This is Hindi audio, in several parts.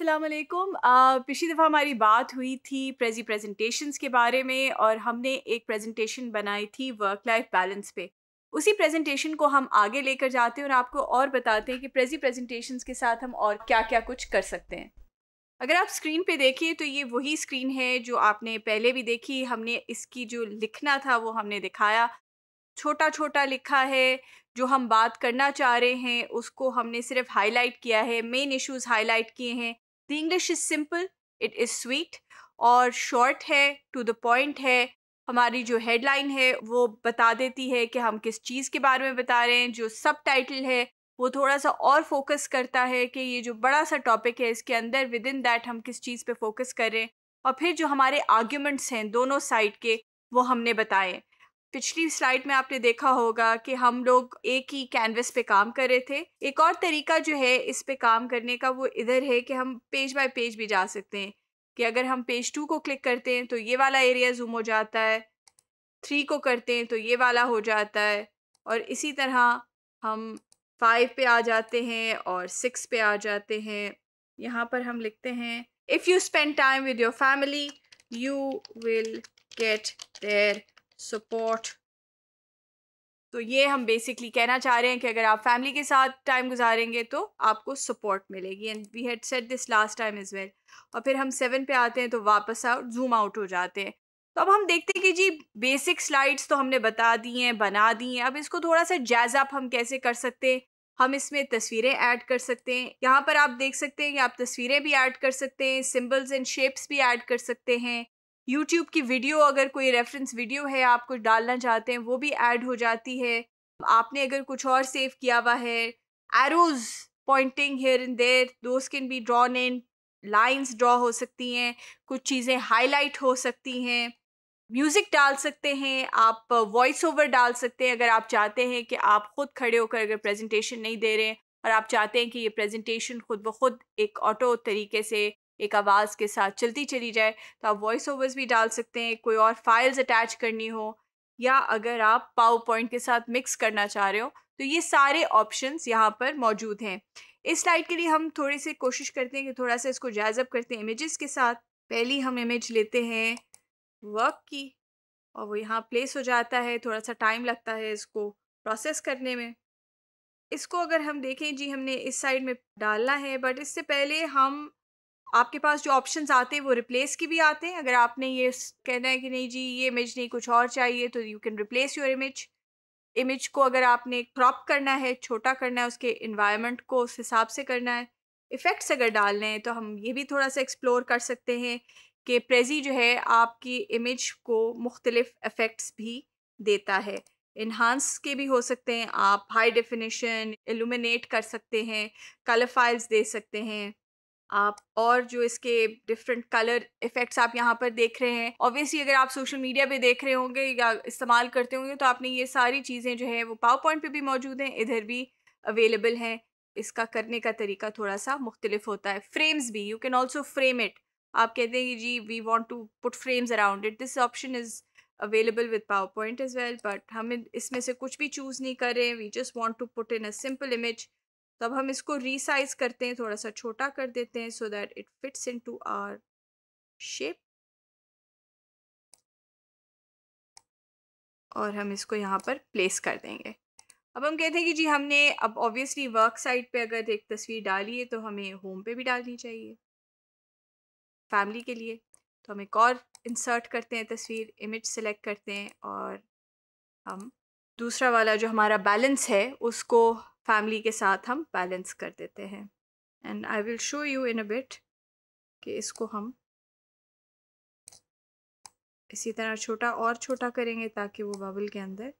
अस्सलाम पिछली दफ़ा हमारी बात हुई थी प्रेजी प्रेजेंटेशंस के बारे में और हमने एक प्रेजेंटेशन बनाई थी वर्क लाइफ बैलेंस पे उसी प्रेजेंटेशन को हम आगे लेकर जाते हैं और आपको और बताते हैं कि प्रेजी प्रेजेंटेशंस के साथ हम और क्या क्या कुछ कर सकते हैं अगर आप स्क्रीन पे देखिए तो ये वही स्क्रीन है जो आपने पहले भी देखी हमने इसकी जो लिखना था वो हमने दिखाया छोटा छोटा लिखा है जो हम बात करना चाह रहे हैं उसको हमने सिर्फ हाईलाइट किया है मेन इश्यूज हाईलाइट किए हैं the English is simple it is sweet और शॉर्ट है टू द पॉइंट है हमारी जो हेडलाइन है वो बता देती है कि हम किस चीज़ के बारे में बता रहे हैं जो सब टाइटल है वो थोड़ा सा और फोकस करता है कि ये जो बड़ा सा टॉपिक है इसके अंदर विद इन दैट हम किस चीज़ पे फोकस करें और फिर जो हमारे आर्ग्यूमेंट्स हैं दोनों साइड के वो हमने बताएं पिछली स्लाइड में आपने देखा होगा कि हम लोग एक ही कैनवस पे काम कर रहे थे एक और तरीका जो है इस पे काम करने का वो इधर है कि हम पेज बाय पेज भी जा सकते हैं कि अगर हम पेज टू को क्लिक करते हैं तो ये वाला एरिया जूम हो जाता है थ्री को करते हैं तो ये वाला हो जाता है और इसी तरह हम फाइव पे आ जाते हैं और सिक्स पे आ जाते हैं यहाँ पर हम लिखते हैं if you spend time with your family you will get their support तो ये हम बेसिकली कहना चाह रहे हैं कि अगर आप फैमिली के साथ टाइम गुजारेंगे तो आपको सपोर्ट मिलेगी and we had set this last time is well और फिर हम सेवन पे आते हैं तो वापस आउट जूम आउट हो जाते हैं तो अब हम देखते हैं कि जी बेसिक स्लाइड्स तो हमने बता दी हैं बना दी हैं अब इसको थोड़ा सा जैज़ अप हम कैसे कर सकते हैं हम इसमें तस्वीरें ऐड कर सकते हैं यहाँ पर आप देख सकते हैं कि आप तस्वीरें भी ऐड कर सकते हैं सिम्बल्स एंड शेप्स भी ऐड कर सकते हैं यूट्यूब की वीडियो अगर कोई रेफरेंस वीडियो है आप कुछ डालना चाहते हैं वो भी ऐड हो जाती है आपने अगर कुछ और सेव किया हुआ है arrows pointing here in there दोस्त can be drawn in lines draw हो सकती हैं कुछ चीज़ें हाईलाइट हो सकती हैं म्यूज़िक डाल सकते हैं आप वॉइस ओवर डाल सकते हैं अगर आप चाहते हैं कि आप खुद खड़े होकर अगर प्रेजेंटेशन नहीं दे रहे हैं और आप चाहते हैं कि ये प्रेजेंटेशन खुद ब खुद एक ऑटो तरीके से एक आवाज़ के साथ चलती चली जाए तो आप वॉइस ओवर्स भी डाल सकते हैं कोई और फाइल्स अटैच करनी हो या अगर आप पावर पॉइंट के साथ मिक्स करना चाह रहे हो तो ये सारे ऑप्शंस यहाँ पर मौजूद हैं इस स्लाइड के लिए हम थोड़ी सी कोशिश करते हैं कि थोड़ा सा इसको जायजअप करते हैं इमेज़ के साथ पहली हम इमेज लेते हैं वर्क की और वो यहाँ प्लेस हो जाता है थोड़ा सा टाइम लगता है इसको प्रोसेस करने में इसको अगर हम देखें जी हमने इस साइड में डालना है बट इससे पहले हम आपके पास जो ऑप्शन आते हैं वो रिप्लेस के भी आते हैं अगर आपने ये कहना है कि नहीं जी ये इमेज नहीं कुछ और चाहिए तो you can replace your image image को अगर आपने क्रॉप करना है छोटा करना है उसके इन्वायरमेंट को उस हिसाब से करना है इफ़ेक्ट्स अगर डालने हैं तो हम ये भी थोड़ा सा एक्सप्लोर कर सकते हैं कि प्रेजी जो है आपकी इमेज को मुख्तलिफ़ इफ़ेक्ट्स भी देता है इन्हांस के भी हो सकते हैं आप हाई डेफिनेशन एलुमिनेट कर सकते हैं कलर फाइल्स दे सकते हैं आप और जो इसके डिफरेंट कलर इफ़ेक्ट्स आप यहाँ पर देख रहे हैं ऑब्वियसली अगर आप सोशल मीडिया पे देख रहे होंगे या इस्तेमाल करते होंगे तो आपने ये सारी चीज़ें जो है वो पावर पॉइंट पर भी मौजूद हैं इधर भी अवेलेबल हैं इसका करने का तरीका थोड़ा सा मुख्तलिफ होता है फ्रेम्स भी you can also frame it आप कहते हैं कि जी we want to put frames around it this option is available with PowerPoint is well but हम इसमें से कुछ भी चूज़ नहीं कर रहे हैं we just want to put in a simple image तो अब हम इसको रीसाइज करते हैं थोड़ा सा छोटा कर देते हैं so that it fits into our shape और हम इसको यहाँ पर प्लेस कर देंगे अब हम कहते हैं कि जी हमने अब ऑब्वियसली वर्क साइट पे अगर एक तस्वीर डाली है तो हमें होम पे भी डालनी चाहिए फैमिली के लिए तो हम एक और इंसर्ट करते हैं तस्वीर इमेज सेलेक्ट करते हैं और हम दूसरा वाला जो हमारा बैलेंस है उसको फैमिली के साथ हम बैलेंस कर देते हैं and I will show you in a bit कि इसको हम इसी तरह छोटा और छोटा करेंगे ताकि वो बबल के अंदर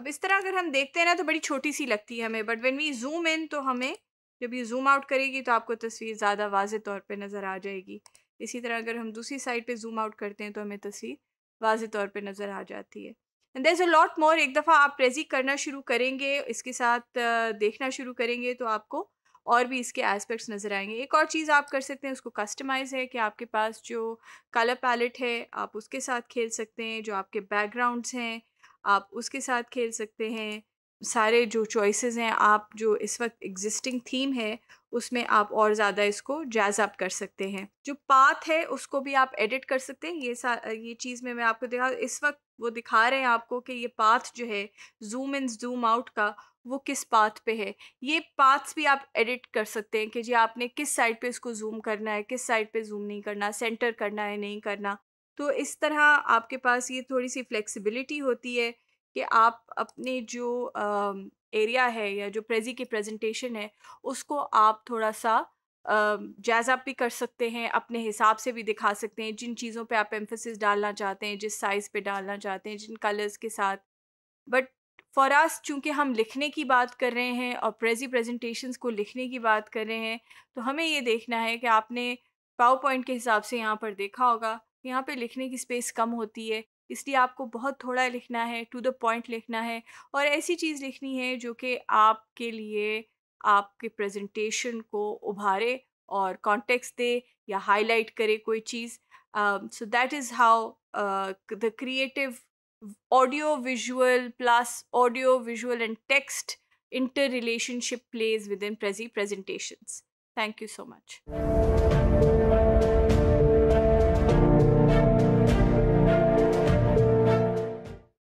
अब इस तरह अगर हम देखते हैं ना तो बड़ी छोटी सी लगती है हमें but when we zoom in तो हमें जब ये जूम आउट करेगी तो आपको तस्वीर ज़्यादा वाज तौर पर नज़र आ जाएगी इसी तरह अगर हम दूसरी साइड पे जूम आउट करते हैं तो हमें तस्वीर वाज तौर पर नज़र आ जाती है and there a lot more एक दफ़ा आप प्रेजी करना शुरू करेंगे इसके साथ देखना शुरू करेंगे तो आपको और भी इसके एस्पेक्ट्स नज़र आएंगे एक और चीज़ आप कर सकते हैं उसको कस्टमाइज़ है कि आपके पास जो कलर पैलेट है आप उसके साथ खेल सकते हैं जो आपके बैकग्राउंड्स हैं आप उसके साथ खेल सकते हैं सारे जो चॉइसेस हैं आप जो इस वक्त एग्जिस्टिंग थीम है उसमें आप और ज़्यादा इसको जैज़ अप कर सकते हैं जो पाथ है उसको भी आप एडिट कर सकते हैं ये सा ये चीज़ में मैं आपको दिखा इस वक्त वो दिखा रहे हैं आपको कि ये पाथ जो है जूम इन जूम आउट का वो किस पाथ पे है ये पाथ्स भी आप एडिट कर सकते हैं कि जी आपने किस साइड पे इसको जूम करना है किस साइड पे जूम नहीं करना सेंटर करना है नहीं करना तो इस तरह आपके पास ये थोड़ी सी फ्लेक्सिबिलिटी होती है कि आप अपने जो एरिया है या जो प्रेजी की प्रेजेंटेशन है उसको आप थोड़ा सा जायज़ा भी कर सकते हैं अपने हिसाब से भी दिखा सकते हैं जिन चीज़ों पे आप एम्फोसिस डालना चाहते हैं जिस साइज़ पे डालना चाहते हैं जिन कलर्स के साथ बट फॉर आस चूँकि हम लिखने की बात कर रहे हैं और प्रेजी प्रेजेंटेशन को लिखने की बात कर रहे हैं तो हमें ये देखना है कि आपने पावर पॉइंट के हिसाब से यहाँ पर देखा होगा यहाँ पे लिखने की स्पेस कम होती है इसलिए आपको बहुत थोड़ा लिखना है टू द पॉइंट लिखना है और ऐसी चीज़ लिखनी है जो कि आपके लिए आपके प्रेजेंटेशन को उभारे और कॉन्टेक्स्ट दे या हाईलाइट करे कोई चीज़ so that is how the creative audio visual plus audio visual and text inter relationship plays within Prezi presentations. Thank you so much